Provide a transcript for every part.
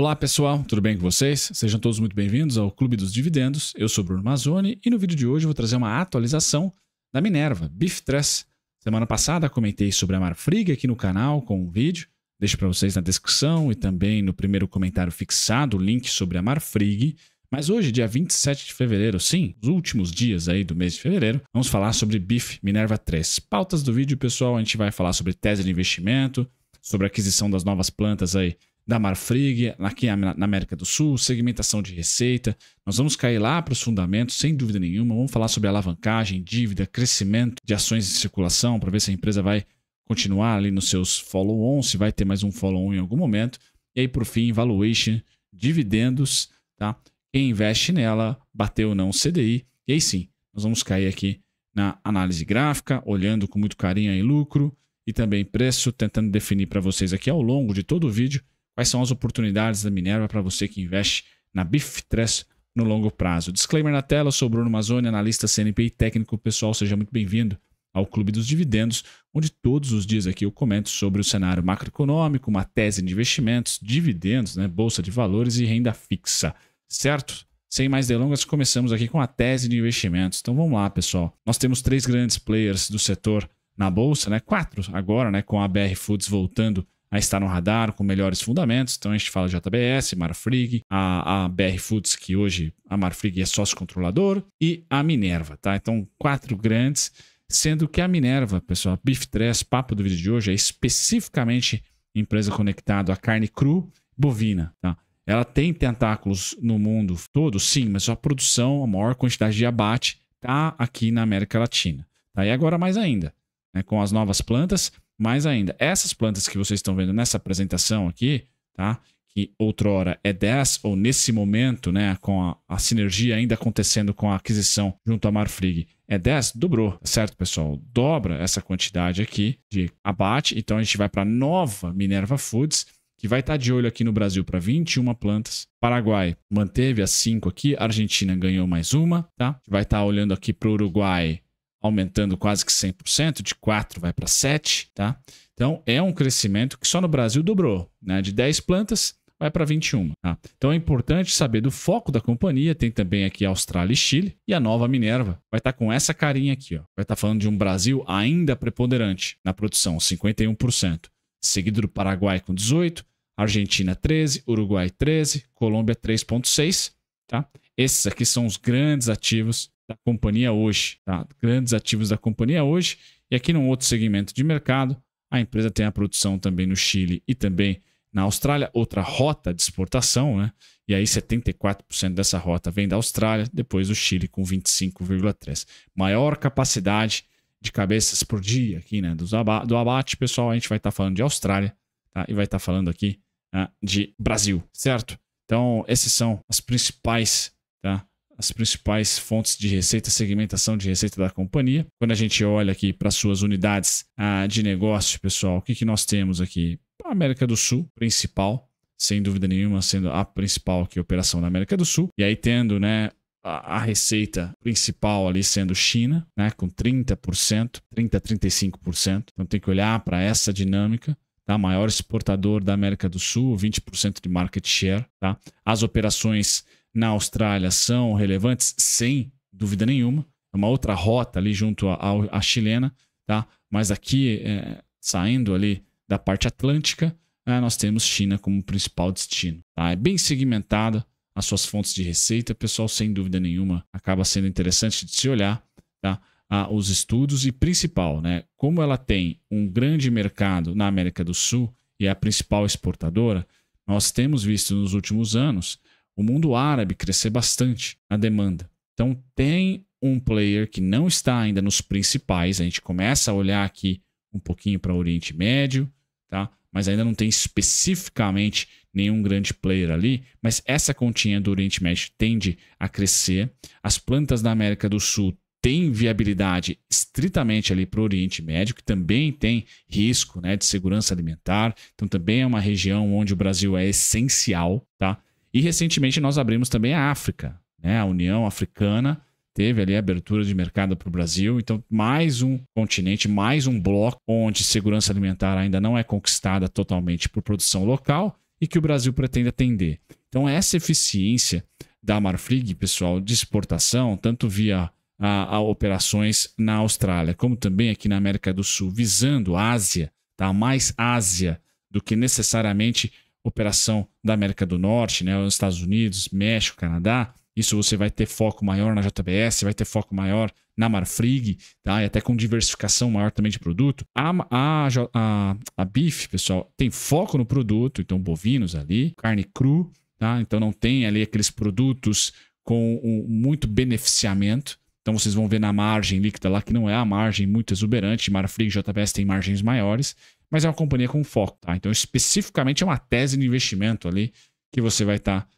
Olá pessoal, tudo bem com vocês? Sejam todos muito bem-vindos ao Clube dos Dividendos. Eu sou Bruno Mazzoni e no vídeo de hoje vou trazer uma atualização da Minerva, Bif3. Semana passada comentei sobre a Marfrig aqui no canal com um vídeo, deixo para vocês na descrição e também no primeiro comentário fixado o link sobre a Marfrig. Mas hoje, dia 27 de fevereiro, sim, os últimos dias aí do mês de fevereiro, vamos falar sobre Bif, Minerva 3. Pautas do vídeo, pessoal, a gente vai falar sobre tese de investimento, sobre aquisição das novas plantas aí da Marfrig aqui na América do Sul, segmentação de receita. Nós vamos cair lá para os fundamentos, sem dúvida nenhuma. Vamos falar sobre alavancagem, dívida, crescimento de ações em circulação, para ver se a empresa vai continuar ali nos seus follow-on, se vai ter mais um follow-on em algum momento. E aí, por fim, valuation, dividendos, tá? Quem investe nela, bateu ou não o CDI. E aí sim, nós vamos cair aqui na análise gráfica, olhando com muito carinho aí lucro e também preço, tentando definir para vocês aqui ao longo de todo o vídeo Quais são as oportunidades da Minerva para você que investe na BIF3 no longo prazo? Disclaimer na tela, eu sou Bruno Mazoni, analista CNP e técnico pessoal. Seja muito bem-vindo ao Clube dos Dividendos, onde todos os dias aqui eu comento sobre o cenário macroeconômico, uma tese de investimentos, dividendos, né, bolsa de valores e renda fixa, certo? Sem mais delongas, começamos aqui com a tese de investimentos. Então vamos lá, pessoal. Nós temos três grandes players do setor na bolsa, né? Quatro agora, né, com a BR Foods voltando a estar no radar com melhores fundamentos. Então a gente fala JBS, Marfrig, a, a BR Foods, que hoje a Marfrig é sócio controlador, e a Minerva, tá? Então, quatro grandes, sendo que a Minerva, pessoal, Beef 3, papo do vídeo de hoje, é especificamente empresa conectada à carne cru bovina, tá? Ela tem tentáculos no mundo todo, sim, mas a produção, a maior quantidade de abate, está aqui na América Latina. Tá? E agora mais ainda, né? com as novas plantas, mais ainda, essas plantas que vocês estão vendo nessa apresentação aqui, tá? Que outrora é 10, ou nesse momento, né, com a, a sinergia ainda acontecendo com a aquisição junto à Marfrig, é 10, dobrou, tá certo, pessoal? Dobra essa quantidade aqui de abate. Então a gente vai para nova Minerva Foods, que vai estar tá de olho aqui no Brasil para 21 plantas. Paraguai manteve as 5 aqui, Argentina ganhou mais uma, tá? Vai estar tá olhando aqui para o Uruguai aumentando quase que 100%, de 4 vai para 7, tá? Então é um crescimento que só no Brasil dobrou, né? De 10 plantas vai para 21, tá? Então é importante saber do foco da companhia, tem também aqui Austrália e Chile, e a nova Minerva vai estar tá com essa carinha aqui, ó. Vai estar tá falando de um Brasil ainda preponderante na produção, 51%, seguido do Paraguai com 18, Argentina 13, Uruguai 13, Colômbia 3.6, tá? Esses aqui são os grandes ativos da companhia hoje, tá? grandes ativos da companhia hoje. E aqui num outro segmento de mercado, a empresa tem a produção também no Chile e também na Austrália, outra rota de exportação, né? E aí 74% dessa rota vem da Austrália, depois o Chile com 25,3%. Maior capacidade de cabeças por dia aqui, né? Do, do abate, pessoal, a gente vai estar tá falando de Austrália, tá? E vai estar tá falando aqui né? de Brasil, certo? Então, esses são as principais, tá? as principais fontes de receita, segmentação de receita da companhia. Quando a gente olha aqui para suas unidades ah, de negócio, pessoal, o que, que nós temos aqui? A América do Sul, principal, sem dúvida nenhuma, sendo a principal aqui, operação na América do Sul. E aí tendo, né, a, a receita principal ali sendo China, né, com 30%, 30 35%. Então tem que olhar para essa dinâmica, tá? Maior exportador da América do Sul, 20% de market share, tá? As operações na Austrália são relevantes? Sem dúvida nenhuma. É uma outra rota ali junto à, chilena, tá? Mas aqui, é, saindo ali da parte atlântica, é, nós temos China como principal destino. Tá? É bem segmentada as suas fontes de receita, pessoal, sem dúvida nenhuma, acaba sendo interessante de se olhar, tá? Ah, os estudos e principal, né? Como ela tem um grande mercado na América do Sul e é a principal exportadora, nós temos visto nos últimos anos o mundo árabe crescer bastante na demanda. Então tem um player que não está ainda nos principais, a gente começa a olhar aqui um pouquinho para o Oriente Médio, tá? Mas ainda não tem especificamente nenhum grande player ali, mas essa continha do Oriente Médio tende a crescer. As plantas da América do Sul têm viabilidade estritamente ali para o Oriente Médio, que também tem risco né, de segurança alimentar. Então também é uma região onde o Brasil é essencial, tá? E recentemente nós abrimos também a África, né? A União Africana teve ali a abertura de mercado para o Brasil. Então, mais um continente, mais um bloco onde segurança alimentar ainda não é conquistada totalmente por produção local e que o Brasil pretende atender. Então, essa eficiência da Marfrig, pessoal, de exportação, tanto via a, a operações na Austrália, como também aqui na América do Sul, visando a Ásia, tá? mais Ásia do que necessariamente operação da América do Norte, né, os Estados Unidos, México, Canadá, isso você vai ter foco maior na JBS, vai ter foco maior na Marfrig, tá? E até com diversificação maior também de produto. A, a, a, a BIF, pessoal, tem foco no produto, então bovinos ali, carne cru, tá? Então não tem ali aqueles produtos com um, muito beneficiamento. Então vocês vão ver na margem líquida lá que não é a margem muito exuberante. Marfrig e JBS têm margens maiores, mas é uma companhia com foco, tá? Então, especificamente é uma tese de investimento ali que você vai estar tá,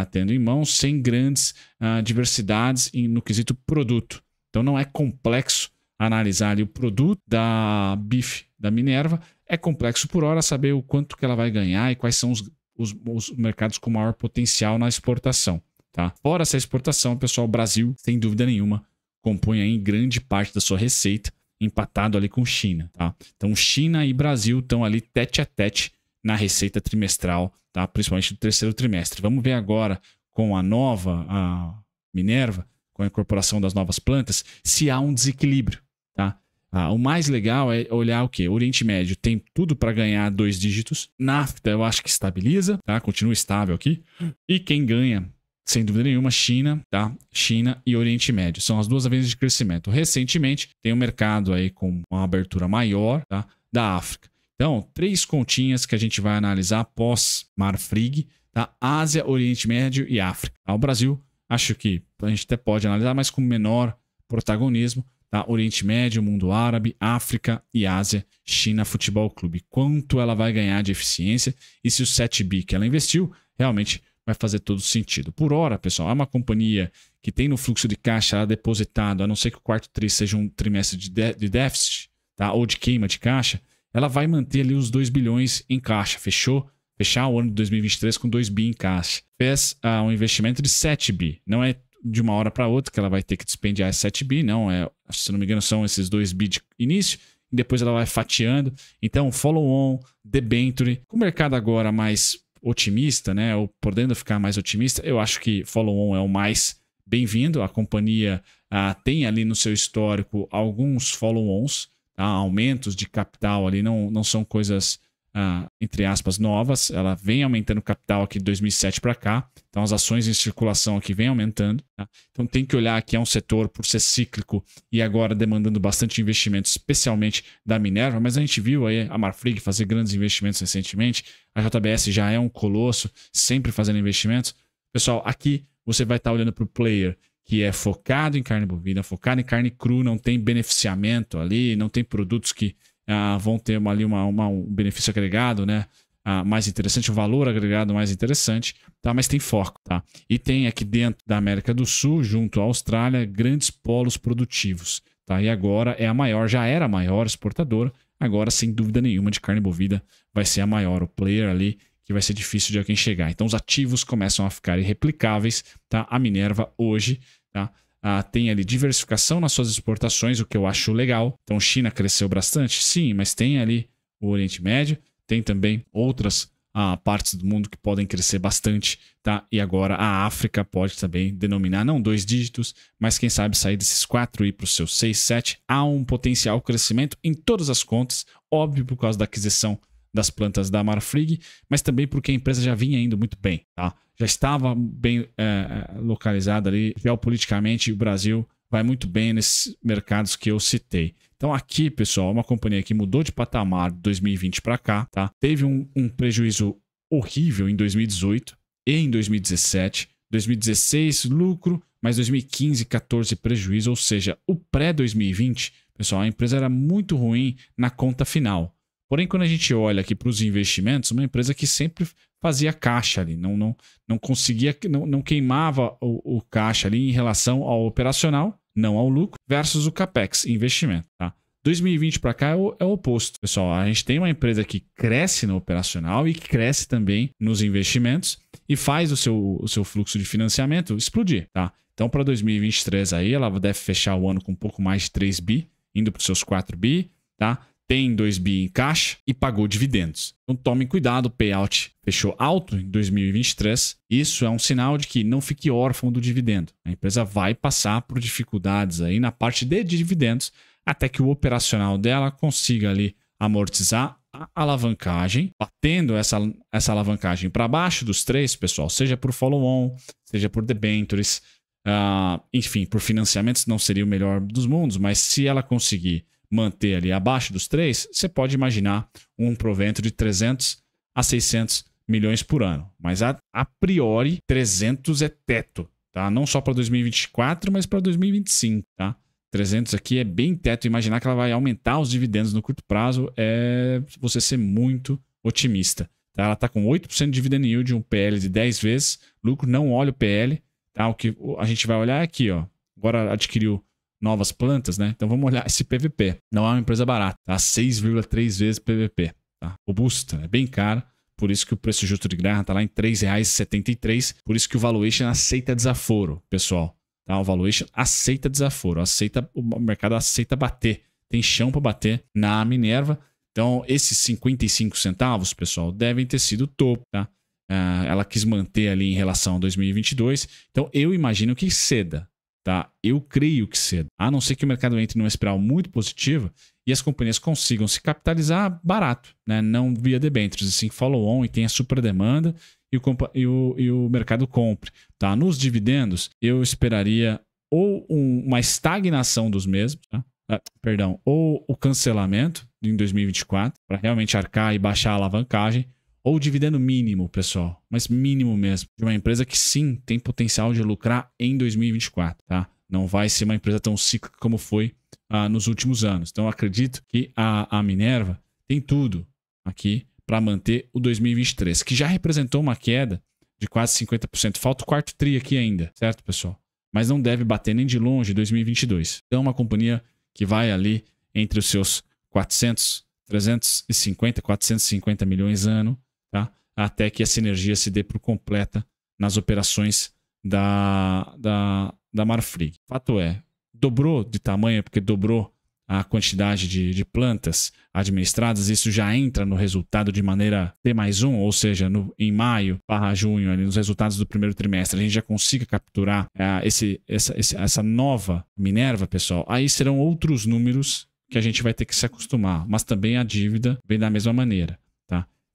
ah, tendo em mãos, sem grandes ah, diversidades em, no quesito produto. Então não é complexo analisar ali o produto da BIF da Minerva. É complexo por hora saber o quanto que ela vai ganhar e quais são os, os, os mercados com maior potencial na exportação. Tá? Fora essa exportação, pessoal, o Brasil, sem dúvida nenhuma, compõe aí grande parte da sua receita, empatado ali com China. Tá? Então, China e Brasil estão ali tete a tete na receita trimestral, tá? principalmente do terceiro trimestre. Vamos ver agora com a nova, a Minerva, com a incorporação das novas plantas, se há um desequilíbrio. Tá? Ah, o mais legal é olhar o que? Oriente Médio tem tudo para ganhar dois dígitos. NAFTA eu acho que estabiliza, tá? continua estável aqui. E quem ganha sem dúvida nenhuma, China, tá? China e Oriente Médio. São as duas avenidas de crescimento. Recentemente, tem um mercado aí com uma abertura maior, tá? Da África. Então, três continhas que a gente vai analisar pós Marfrig, tá? Ásia, Oriente Médio e África. Tá? O Brasil, acho que a gente até pode analisar, mas com menor protagonismo, tá? Oriente Médio, mundo árabe, África e Ásia, China Futebol Clube. Quanto ela vai ganhar de eficiência e se o 7 b que ela investiu realmente vai fazer todo sentido. Por hora, pessoal, é uma companhia que tem no fluxo de caixa é depositado, a não ser que o quarto tri seja um trimestre de, de, de déficit, tá? ou de queima de caixa, ela vai manter ali os 2 bilhões em caixa, fechou? Fechar o ano de 2023 com 2 bi em caixa. Fez ah, um investimento de 7 bi. Não é de uma hora para outra que ela vai ter que despendiar 7 bi, não. É, se não me engano, são esses 2 bi de início, e depois ela vai fatiando. Então, follow-on, debenture. Com o mercado agora mais otimista, né? Ou podendo ficar mais otimista, eu acho que follow-on é o mais bem-vindo. A companhia ah, tem ali no seu histórico alguns follow-ons, tá? aumentos de capital ali, não, não são coisas ah, entre aspas, novas. Ela vem aumentando o capital aqui de 2007 para cá. Então, as ações em circulação aqui vem aumentando. Tá? Então, tem que olhar que é um setor, por ser cíclico e agora demandando bastante investimento, especialmente da Minerva. Mas a gente viu aí a Marfrig fazer grandes investimentos recentemente. A JBS já é um colosso, sempre fazendo investimentos. Pessoal, aqui você vai estar tá olhando para o player que é focado em carne bovina, focado em carne cru, não tem beneficiamento ali, não tem produtos que ah, vão ter ali uma, uma, um benefício agregado, né? Ah, mais interessante, o um valor agregado mais interessante, tá? Mas tem foco, tá? E tem aqui dentro da América do Sul, junto à Austrália, grandes polos produtivos, tá? E agora é a maior, já era a maior exportadora, agora sem dúvida nenhuma de carne bovina vai ser a maior, o player ali que vai ser difícil de alguém chegar. Então os ativos começam a ficar irreplicáveis, tá? A Minerva hoje, tá? Ah, tem ali diversificação nas suas exportações, o que eu acho legal. Então, China cresceu bastante, sim, mas tem ali o Oriente Médio, tem também outras ah, partes do mundo que podem crescer bastante, tá? E agora a África pode também denominar, não dois dígitos, mas quem sabe sair desses quatro e ir para os seus seis, sete. Há um potencial crescimento em todas as contas, óbvio por causa da aquisição das plantas da Marfrig, mas também porque a empresa já vinha indo muito bem, tá? Já estava bem é, localizada ali. Geopoliticamente, o Brasil vai muito bem nesses mercados que eu citei. Então, aqui, pessoal, é uma companhia que mudou de patamar de 2020 para cá, tá? Teve um, um prejuízo horrível em 2018 e em 2017. 2016, lucro, mas 2015, 14 prejuízo, ou seja, o pré-2020, pessoal, a empresa era muito ruim na conta final. Porém, quando a gente olha aqui para os investimentos, uma empresa que sempre fazia caixa ali, não, não, não conseguia, não, não queimava o, o caixa ali em relação ao operacional, não ao lucro, versus o capex, investimento. Tá? 2020 para cá é o, é o, oposto, pessoal. A gente tem uma empresa que cresce no operacional e cresce também nos investimentos e faz o seu, o seu fluxo de financiamento explodir, tá? Então, para 2023 aí, ela deve fechar o ano com um pouco mais de 3 bi, indo para os seus 4 bi, tá? tem 2 bi em caixa e pagou dividendos. Então tomem cuidado, o payout fechou alto em 2023. Isso é um sinal de que não fique órfão do dividendo. A empresa vai passar por dificuldades aí na parte de dividendos até que o operacional dela consiga ali amortizar a alavancagem, batendo essa, essa alavancagem para baixo dos três, pessoal, seja por follow-on, seja por debentures, uh, enfim, por financiamentos não seria o melhor dos mundos, mas se ela conseguir manter ali abaixo dos 3, você pode imaginar um provento de 300 a 600 milhões por ano. Mas a, a priori, 300 é teto, tá? Não só para 2024, mas para 2025, tá? 300 aqui é bem teto. Imaginar que ela vai aumentar os dividendos no curto prazo é você ser muito otimista. Tá? Ela está com 8% de dividend yield, um PL de 10 vezes. Lucro não olha o PL. Tá? O que a gente vai olhar é aqui, ó. Agora adquiriu novas plantas, né? Então vamos olhar esse PVP. Não é uma empresa barata, tá? 6,3 vezes PVP, tá? Robusta, é bem cara. Por isso que o preço justo de grana tá lá em R$ 3,73. Por isso que o valuation aceita desaforo, pessoal. Tá? O valuation aceita desaforo, aceita o mercado aceita bater. Tem chão para bater na Minerva. Então, esses 55 centavos, pessoal, devem ter sido o topo, tá? Ah, ela quis manter ali em relação a 2022. Então, eu imagino que ceda, Tá? Eu creio que cedo. A não ser que o mercado entre numa espiral muito positiva e as companhias consigam se capitalizar barato, né? não via debêntures, assim, follow-on e tem a super demanda e o, e o, e o mercado compre. Tá? Nos dividendos, eu esperaria ou um, uma estagnação dos mesmos, tá? Ah, perdão, ou o cancelamento em 2024, para realmente arcar e baixar a alavancagem, ou dividendo mínimo, pessoal, mas mínimo mesmo, de uma empresa que sim tem potencial de lucrar em 2024, tá? Não vai ser uma empresa tão cíclica como foi ah, nos últimos anos. Então, acredito que a, a Minerva tem tudo aqui para manter o 2023, que já representou uma queda de quase 50%. Falta o quarto tri aqui ainda, certo, pessoal? Mas não deve bater nem de longe 2022. Então, é uma companhia que vai ali entre os seus 400, 350, 450 milhões ano tá? até que a sinergia se dê por completa nas operações da, da, da Marfrig. Fato é, dobrou de tamanho, porque dobrou a quantidade de, de, plantas administradas, isso já entra no resultado de maneira T mais 1, ou seja, no, em maio barra junho, ali, nos resultados do primeiro trimestre, a gente já consiga capturar uh, esse, essa, esse, essa nova Minerva, pessoal, aí serão outros números que a gente vai ter que se acostumar, mas também a dívida vem da mesma maneira.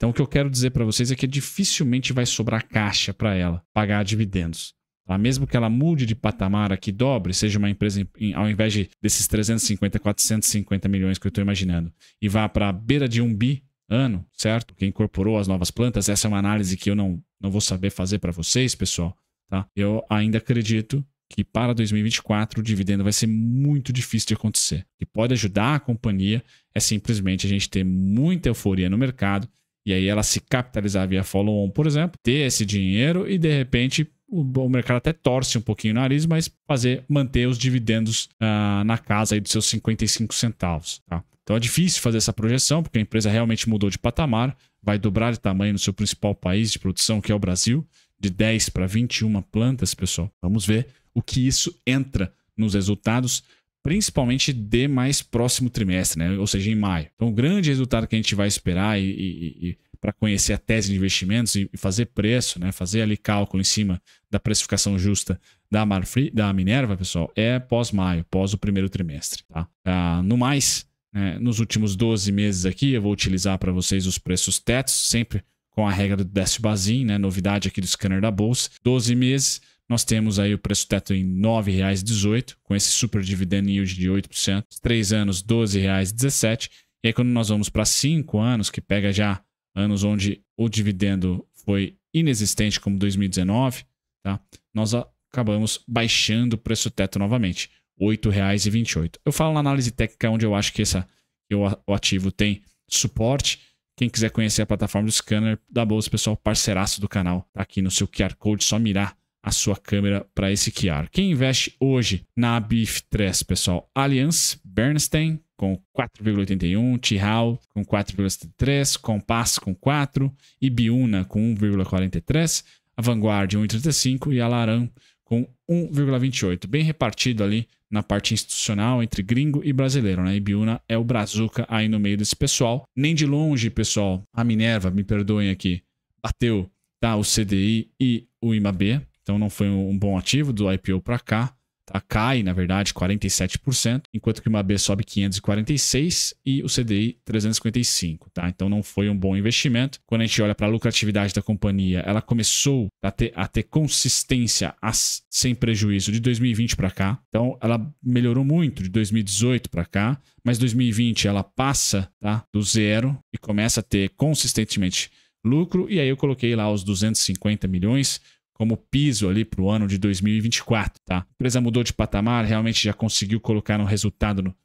Então o que eu quero dizer para vocês é que dificilmente vai sobrar caixa para ela pagar dividendos. Tá? Mesmo que ela mude de patamar aqui, dobre, seja uma empresa, em, ao invés de, desses 350, 450 milhões que eu estou imaginando, e vá para a beira de um bi ano, certo? Que incorporou as novas plantas, essa é uma análise que eu não, não vou saber fazer para vocês, pessoal. Tá? Eu ainda acredito que para 2024 o dividendo vai ser muito difícil de acontecer. O que pode ajudar a companhia é simplesmente a gente ter muita euforia no mercado e aí ela se capitalizar via follow-on, por exemplo, ter esse dinheiro e de repente o, o, mercado até torce um pouquinho o nariz, mas fazer manter os dividendos ah, na casa aí dos seus 55 centavos. Tá? Então é difícil fazer essa projeção, porque a empresa realmente mudou de patamar, vai dobrar de tamanho no seu principal país de produção, que é o Brasil, de 10 para 21 plantas, pessoal. Vamos ver o que isso entra nos resultados principalmente de mais próximo trimestre, né? ou seja, em maio. Então, o grande resultado que a gente vai esperar e, e, e para conhecer a tese de investimentos e, e fazer preço, né? fazer ali cálculo em cima da precificação justa da, Marfri, da Minerva, pessoal, é pós-maio, pós o primeiro trimestre. Tá? Ah, no mais, né? nos últimos 12 meses aqui, eu vou utilizar para vocês os preços tetos, sempre com a regra do Décio Bazin, né? novidade aqui do scanner da Bolsa, 12 meses nós temos aí o preço teto em R$ 9,18, com esse super dividendo yield de 8%. 3 anos, R$ 12,17. E aí, quando nós vamos para 5 anos, que pega já anos onde o dividendo foi inexistente, como 2019, tá? nós acabamos baixando o preço teto novamente, R$ 8,28. Eu falo na análise técnica onde eu acho que essa, que o ativo tem suporte. Quem quiser conhecer a plataforma do Scanner da Bolsa, pessoal, parceiraço do canal, tá aqui no seu QR Code, só mirar a sua câmera para esse QR. Quem investe hoje na BIF3, pessoal? Allianz, Bernstein com 4,81, Tihau com 4,73, Compass com 4 e Biuna com 1,43, a Vanguard 1,35 e a Laran com 1,28. Bem repartido ali na parte institucional entre gringo e brasileiro, né? Ibiúna é o brazuca aí no meio desse pessoal. Nem de longe, pessoal, a Minerva, me perdoem aqui, bateu tá? o CDI e o IMAB. Então não foi um bom ativo do IPO para cá. Tá? Cai, na verdade, 47%, enquanto que o B sobe 546 e o CDI 355. Tá? Então não foi um bom investimento. Quando a gente olha para a lucratividade da companhia, ela começou a ter, a ter consistência a, sem prejuízo de 2020 para cá. Então ela melhorou muito de 2018 para cá, mas 2020 ela passa tá? do zero e começa a ter consistentemente lucro. E aí eu coloquei lá os 250 milhões como piso ali para o ano de 2024. Tá? A empresa mudou de patamar, realmente já conseguiu colocar um resultado no, uh,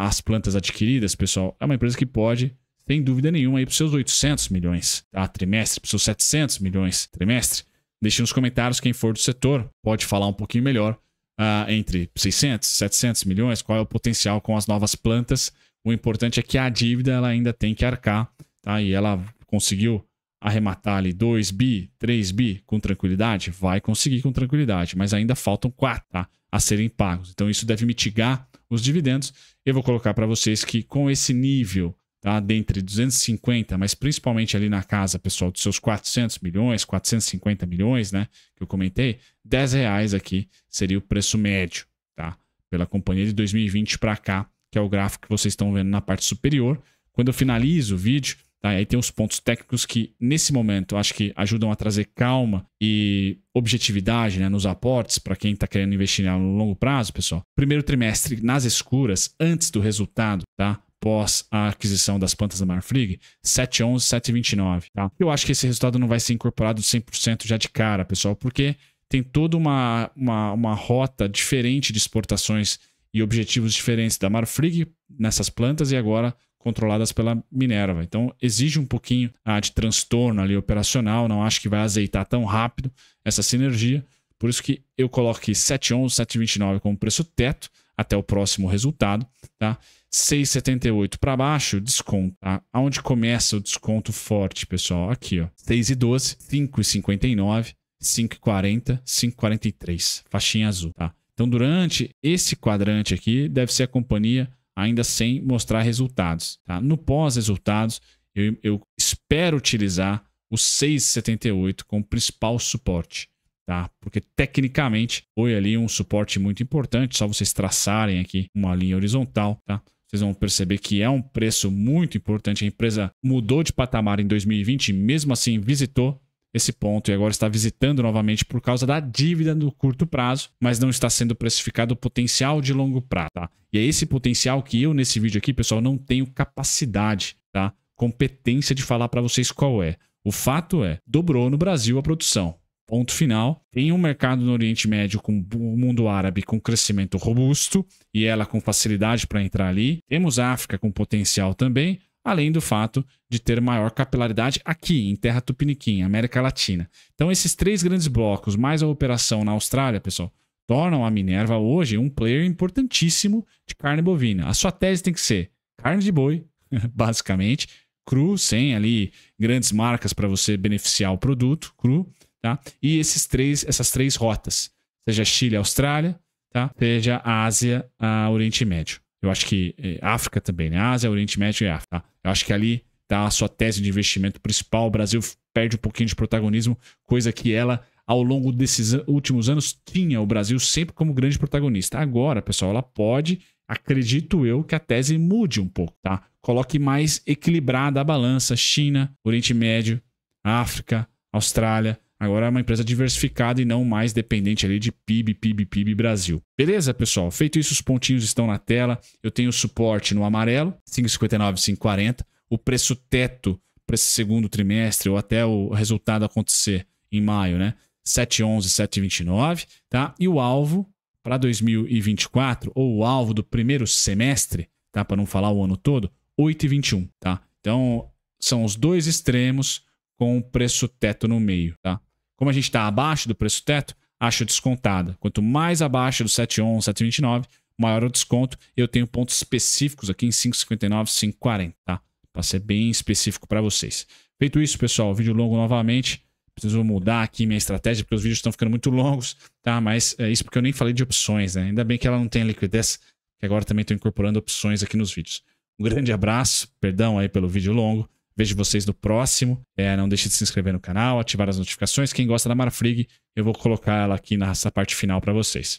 as plantas adquiridas, pessoal. É uma empresa que pode, sem dúvida nenhuma, ir para os seus 800 milhões tá? trimestre, para os seus 700 milhões trimestre. Deixe nos comentários quem for do setor, pode falar um pouquinho melhor uh, entre 600, 700 milhões, qual é o potencial com as novas plantas. O importante é que a dívida ela ainda tem que arcar, tá? E ela conseguiu arrematar ali 2 bi, 3 bi com tranquilidade? Vai conseguir com tranquilidade, mas ainda faltam 4 tá? a serem pagos. Então isso deve mitigar os dividendos. Eu vou colocar para vocês que com esse nível, tá? dentre 250, mas principalmente ali na casa, pessoal, dos seus 400 milhões, 450 milhões, né, que eu comentei, 10 reais aqui seria o preço médio, tá? Pela companhia de 2020 para cá, que é o gráfico que vocês estão vendo na parte superior. Quando eu finalizo o vídeo, Tá? E aí tem uns pontos técnicos que, nesse momento, acho que ajudam a trazer calma e objetividade né, nos aportes para quem está querendo investir no longo prazo, pessoal. Primeiro trimestre nas escuras, antes do resultado, tá? pós a aquisição das plantas da Marfrig, 711, 729, tá? Eu acho que esse resultado não vai ser incorporado 100% já de cara, pessoal, porque tem toda uma, uma, uma rota diferente de exportações e objetivos diferentes da Marfrig nessas plantas e agora controladas pela Minerva. Então, exige um pouquinho ah, de transtorno ali operacional, não acho que vai azeitar tão rápido essa sinergia. Por isso que eu coloco aqui 7,11, 7,29 como preço teto até o próximo resultado, tá? 6,78 para baixo, desconto, tá? Aonde começa o desconto forte, pessoal? Aqui, ó. 6,12, 5,59, 5,40, 5,43, faixinha azul, tá? Então, durante esse quadrante aqui, deve ser a companhia ainda sem mostrar resultados. Tá? No pós-resultados, eu, eu, espero utilizar o 6,78 como principal suporte. Tá? Porque tecnicamente foi ali um suporte muito importante, só vocês traçarem aqui uma linha horizontal. Tá? Vocês vão perceber que é um preço muito importante. A empresa mudou de patamar em 2020, mesmo assim visitou esse ponto e agora está visitando novamente por causa da dívida no curto prazo, mas não está sendo precificado o potencial de longo prazo. Tá? E é esse potencial que eu, nesse vídeo aqui, pessoal, não tenho capacidade, tá? competência de falar para vocês qual é. O fato é, dobrou no Brasil a produção. Ponto final. Tem um mercado no Oriente Médio com o mundo árabe com crescimento robusto e ela com facilidade para entrar ali. Temos a África com potencial também além do fato de ter maior capilaridade aqui, em terra tupiniquim, América Latina. Então, esses três grandes blocos, mais a operação na Austrália, pessoal, tornam a Minerva hoje um player importantíssimo de carne bovina. A sua tese tem que ser carne de boi, basicamente, cru, sem ali grandes marcas para você beneficiar o produto cru, tá? E esses três, essas três rotas, seja Chile, Austrália, tá? Seja Ásia, a Oriente Médio. Eu acho que é, África também, né? Ásia, Oriente Médio e África. Tá? Eu acho que ali está a sua tese de investimento principal. O Brasil perde um pouquinho de protagonismo, coisa que ela, ao longo desses últimos anos, tinha o Brasil sempre como grande protagonista. Agora, pessoal, ela pode, acredito eu, que a tese mude um pouco, tá? Coloque mais equilibrada a balança China, Oriente Médio, África, Austrália Agora é uma empresa diversificada e não mais dependente ali de PIB, PIB, PIB Brasil. Beleza, pessoal? Feito isso, os pontinhos estão na tela. Eu tenho suporte no amarelo, 5,59, 5,40. O preço teto para esse segundo trimestre ou até o resultado acontecer em maio, né? 7,11, 7,29, tá? E o alvo para 2024, ou o alvo do primeiro semestre, tá? Para não falar o ano todo, 8,21, tá? Então, são os dois extremos com o preço teto no meio, tá? Como a gente está abaixo do preço teto, acho descontada. Quanto mais abaixo do 7,11, 7,29, maior o desconto. Eu tenho pontos específicos aqui em 5,59, 5,40, tá? Para ser bem específico para vocês. Feito isso, pessoal, vídeo longo novamente. Preciso mudar aqui minha estratégia, porque os vídeos estão ficando muito longos, tá? Mas é isso porque eu nem falei de opções, né? Ainda bem que ela não tem liquidez, que agora também estou incorporando opções aqui nos vídeos. Um grande abraço, perdão aí pelo vídeo longo. Vejo vocês no próximo. É, não deixe de se inscrever no canal, ativar as notificações. Quem gosta da Marfrig, eu vou colocar ela aqui nessa parte final para vocês.